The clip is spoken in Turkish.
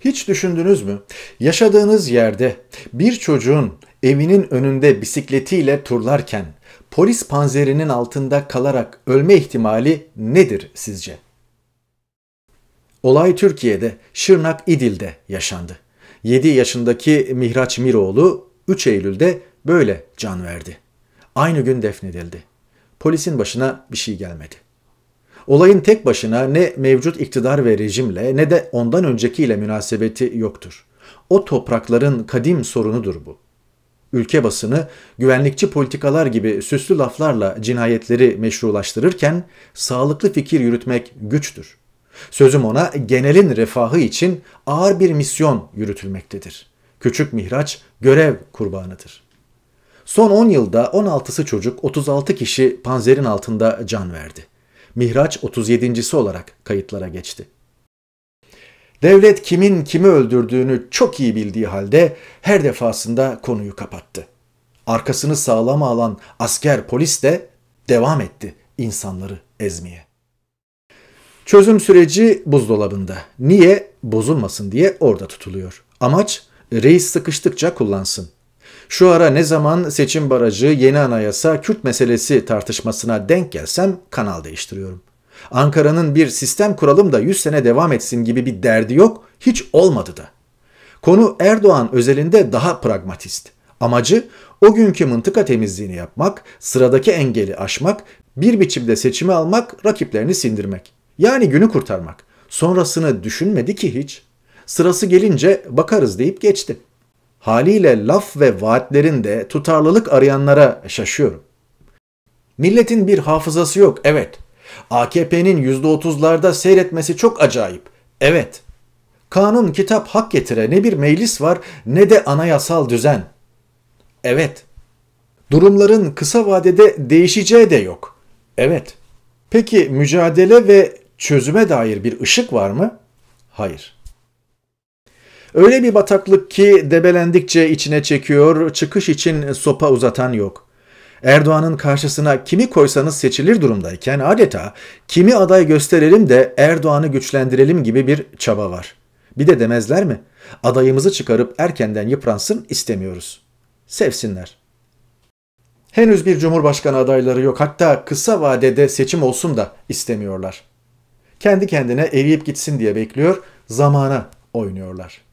Hiç düşündünüz mü? Yaşadığınız yerde bir çocuğun evinin önünde bisikletiyle turlarken polis panzerinin altında kalarak ölme ihtimali nedir sizce? Olay Türkiye'de Şırnak İdil'de yaşandı. 7 yaşındaki Mihraç Miroğlu 3 Eylül'de böyle can verdi. Aynı gün defnedildi. Polisin başına bir şey gelmedi. Olayın tek başına ne mevcut iktidar ve rejimle ne de ondan öncekiyle münasebeti yoktur. O toprakların kadim sorunudur bu. Ülke basını güvenlikçi politikalar gibi süslü laflarla cinayetleri meşrulaştırırken sağlıklı fikir yürütmek güçtür. Sözüm ona genelin refahı için ağır bir misyon yürütülmektedir. Küçük Mihraç görev kurbanıdır. Son 10 yılda 16'sı çocuk 36 kişi panzerin altında can verdi. Mihraç 37.si olarak kayıtlara geçti. Devlet kimin kimi öldürdüğünü çok iyi bildiği halde her defasında konuyu kapattı. Arkasını sağlam alan asker polis de devam etti insanları ezmeye. Çözüm süreci buzdolabında. Niye? Bozulmasın diye orada tutuluyor. Amaç reis sıkıştıkça kullansın. Şu ara ne zaman seçim barajı, yeni anayasa, Kürt meselesi tartışmasına denk gelsem kanal değiştiriyorum. Ankara'nın bir sistem kuralım da 100 sene devam etsin gibi bir derdi yok, hiç olmadı da. Konu Erdoğan özelinde daha pragmatist. Amacı o günkü mıntıka temizliğini yapmak, sıradaki engeli aşmak, bir biçimde seçimi almak, rakiplerini sindirmek. Yani günü kurtarmak. Sonrasını düşünmedi ki hiç. Sırası gelince bakarız deyip geçti. Haliyle laf ve vaatlerinde tutarlılık arayanlara şaşıyorum. Milletin bir hafızası yok, evet. AKP'nin %30'larda seyretmesi çok acayip, evet. Kanun kitap hak getire ne bir meclis var ne de anayasal düzen. Evet. Durumların kısa vadede değişeceği de yok. Evet. Peki mücadele ve çözüme dair bir ışık var mı? Hayır. Öyle bir bataklık ki debelendikçe içine çekiyor, çıkış için sopa uzatan yok. Erdoğan'ın karşısına kimi koysanız seçilir durumdayken adeta kimi aday gösterelim de Erdoğan'ı güçlendirelim gibi bir çaba var. Bir de demezler mi? Adayımızı çıkarıp erkenden yıpransın istemiyoruz. Sevsinler. Henüz bir cumhurbaşkanı adayları yok. Hatta kısa vadede seçim olsun da istemiyorlar. Kendi kendine eriyip gitsin diye bekliyor, zamana oynuyorlar.